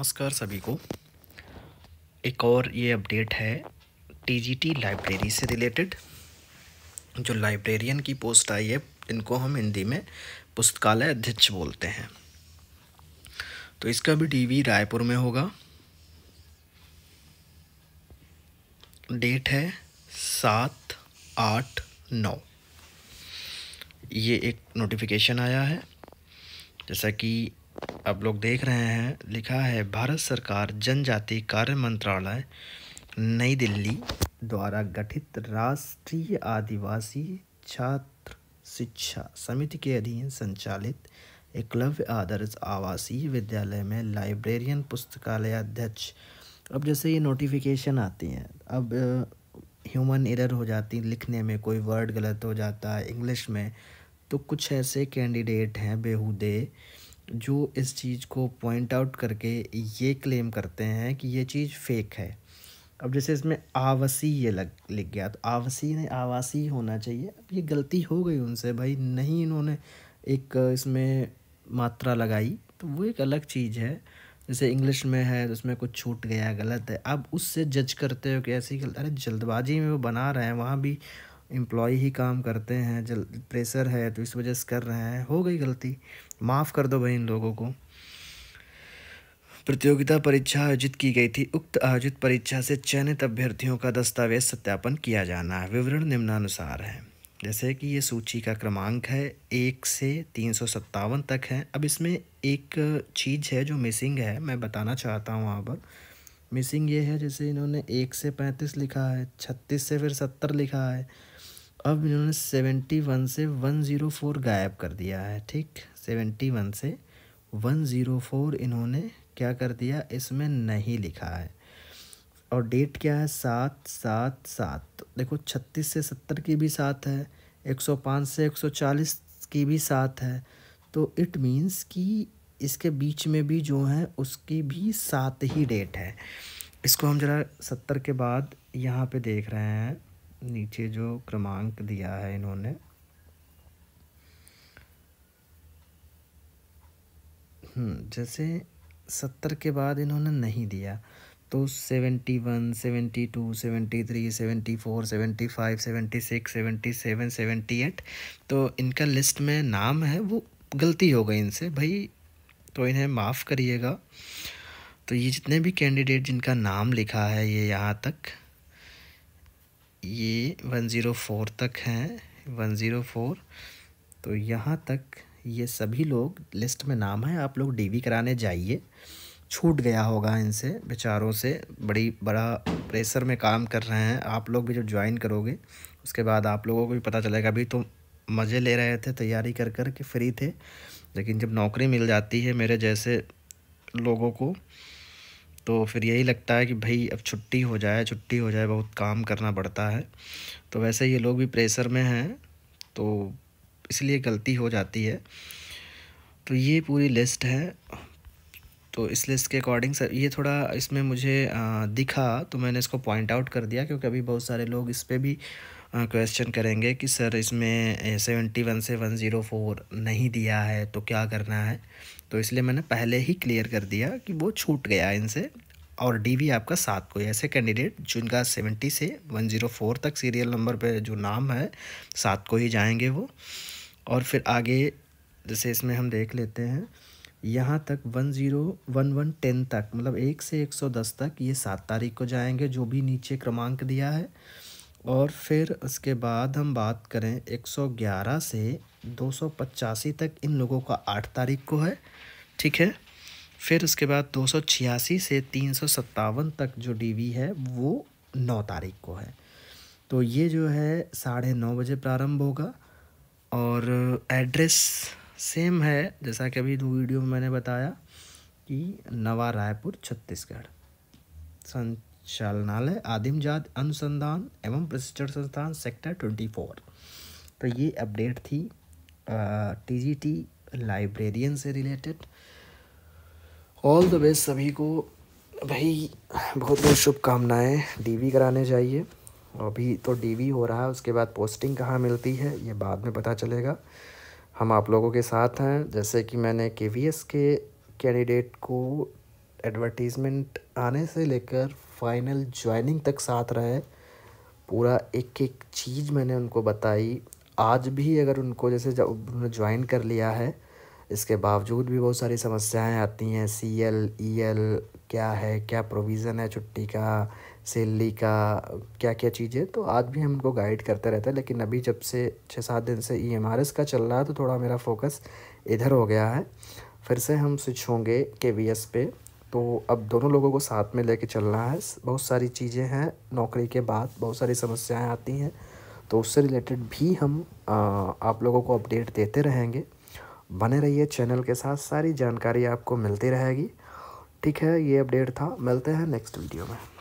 नमस्कार सभी को एक और ये अपडेट है टीजीटी लाइब्रेरी से रिलेटेड जो लाइब्रेरियन की पोस्ट आई है इनको हम हिंदी में पुस्तकालय अध्यक्ष बोलते हैं तो इसका भी डीवी रायपुर में होगा डेट है सात आठ नौ ये एक नोटिफिकेशन आया है जैसा कि आप लोग देख रहे हैं लिखा है भारत सरकार जनजाति कार्य मंत्रालय नई दिल्ली द्वारा गठित राष्ट्रीय आदिवासी छात्र शिक्षा समिति के अधीन संचालित एकलव्य आदर्श आवासीय विद्यालय में लाइब्रेरियन पुस्तकालय अध्यक्ष अब जैसे ये नोटिफिकेशन आती हैं अब ह्यूमन एरर हो जाती लिखने में कोई वर्ड गलत हो जाता है इंग्लिश में तो कुछ ऐसे कैंडिडेट हैं बेहूदे जो इस चीज़ को पॉइंट आउट करके ये क्लेम करते हैं कि ये चीज़ फेक है अब जैसे इसमें आवासी ये लग लिख गया तो आवासी ने आवासी होना चाहिए अब ये गलती हो गई उनसे भाई नहीं इन्होंने एक इसमें मात्रा लगाई तो वो एक अलग चीज़ है जैसे इंग्लिश में है तो उसमें कुछ छूट गया गलत है अब उससे जज करते हो कि ऐसी अरे जल्दबाजी में वो बना रहे हैं वहाँ भी एम्प्लॉ ही काम करते हैं जल प्रेशर है तो इस वजह से कर रहे हैं हो गई गलती माफ़ कर दो भाई इन लोगों को प्रतियोगिता परीक्षा आयोजित की गई थी उक्त आयोजित परीक्षा से चयनित अभ्यर्थियों का दस्तावेज सत्यापन किया जाना है विवरण निम्नानुसार है जैसे कि ये सूची का क्रमांक है एक से तीन सौ सत्तावन तक है अब इसमें एक चीज़ है जो मिसिंग है मैं बताना चाहता हूँ वहाँ पर मिसिंग ये है जैसे इन्होंने एक से पैंतीस लिखा है छत्तीस से फिर सत्तर लिखा है अब इन्होंने सेवेंटी वन से वन ज़ीरो फोर गायब कर दिया है ठीक सेवेंटी वन से वन ज़ीरो फोर इन्होंने क्या कर दिया इसमें नहीं लिखा है और डेट क्या है सात सात सात देखो छत्तीस से सत्तर की भी सात है एक सौ पाँच से एक सौ चालीस की भी सात है तो इट मीन्स कि इसके बीच में भी जो है उसकी भी सात ही डेट है इसको हम ज़रा सत्तर के बाद यहाँ पे देख रहे हैं नीचे जो क्रमांक दिया है इन्होंने हम्म, जैसे सत्तर के बाद इन्होंने नहीं दिया तो seventy one seventy two seventy three seventy four seventy five seventy six seventy seven seventy eight तो इनका लिस्ट में नाम है वो गलती हो गई इनसे भाई तो इन्हें माफ़ करिएगा तो ये जितने भी कैंडिडेट जिनका नाम लिखा है ये यहाँ तक ये वन ज़ीरो फोर तक हैं वन ज़ीरो फोर तो यहाँ तक ये सभी लोग लिस्ट में नाम है आप लोग डीवी कराने जाइए छूट गया होगा इनसे बेचारों से बड़ी बड़ा प्रेशर में काम कर रहे हैं आप लोग भी जब ज्वाइन करोगे उसके बाद आप लोगों को भी पता चलेगा अभी तो मज़े ले रहे थे तैयारी कर कर के फ्री थे लेकिन जब नौकरी मिल जाती है मेरे जैसे लोगों को तो फिर यही लगता है कि भाई अब छुट्टी हो जाए छुट्टी हो जाए बहुत काम करना पड़ता है तो वैसे ये लोग भी प्रेशर में हैं तो इसलिए गलती हो जाती है तो ये पूरी लिस्ट है तो इस लिस्ट के अकॉर्डिंग सर ये थोड़ा इसमें मुझे दिखा तो मैंने इसको पॉइंट आउट कर दिया क्योंकि अभी बहुत सारे लोग इस पर भी क्वेश्चन करेंगे कि सर इसमें सेवेंटी वन से वन ज़ीरो फोर नहीं दिया है तो क्या करना है तो इसलिए मैंने पहले ही क्लियर कर दिया कि वो छूट गया इनसे और डी वी आपका सात को ऐसे कैंडिडेट जिनका सेवेंटी से वन ज़ीरो फोर तक सीरियल नंबर पे जो नाम है सात को ही जाएंगे वो और फिर आगे जैसे इसमें हम देख लेते हैं यहाँ तक one zero one one ten तक मतलब एक से एक सौ दस तक ये सात तारीख को जाएंगे जो भी नीचे क्रमांक दिया है और फिर उसके बाद हम बात करें 111 से दो तक इन लोगों का आठ तारीख को है ठीक है फिर उसके बाद दो से तीन तक जो डीवी है वो नौ तारीख को है तो ये जो है साढ़े नौ बजे प्रारंभ होगा और एड्रेस सेम है जैसा कि अभी दो वीडियो में मैंने बताया कि नवा रायपुर छत्तीसगढ़ सन शालनालय आदिम जात अनुसंधान एवं प्रशिक्षण संस्थान सेक्टर ट्वेंटी फोर तो ये अपडेट थी टी जी टी लाइब्रेरियन से रिलेटेड ऑल द बेस्ट सभी को भाई बहुत बहुत शुभकामनाएं डीवी कराने चाहिए अभी तो डीवी हो रहा है उसके बाद पोस्टिंग कहाँ मिलती है ये बाद में पता चलेगा हम आप लोगों के साथ हैं जैसे कि मैंने के वी एस के कैंडिडेट को एडवर्टीज़मेंट आने से लेकर फाइनल ज्वाइनिंग तक साथ रहे पूरा एक एक चीज़ मैंने उनको बताई आज भी अगर उनको जैसे जब उन्होंने ज्वाइन कर लिया है इसके बावजूद भी बहुत सारी समस्याएं आती हैं सी एल ई एल क्या है क्या प्रोविज़न है छुट्टी का सैलरी का क्या क्या चीज़ें तो आज भी हम उनको गाइड करते रहते हैं लेकिन अभी जब से छः सात दिन से ई एम आर एस का चल रहा है तो थोड़ा मेरा फोकस इधर हो गया है फिर से हम स्विच होंगे के वी एस पे तो अब दोनों लोगों को साथ में लेके चलना है बहुत सारी चीज़ें हैं नौकरी के बाद बहुत सारी समस्याएं आती हैं तो उससे रिलेटेड भी हम आ, आप लोगों को अपडेट देते रहेंगे बने रहिए चैनल के साथ सारी जानकारी आपको मिलती रहेगी ठीक है ये अपडेट था मिलते हैं नेक्स्ट वीडियो में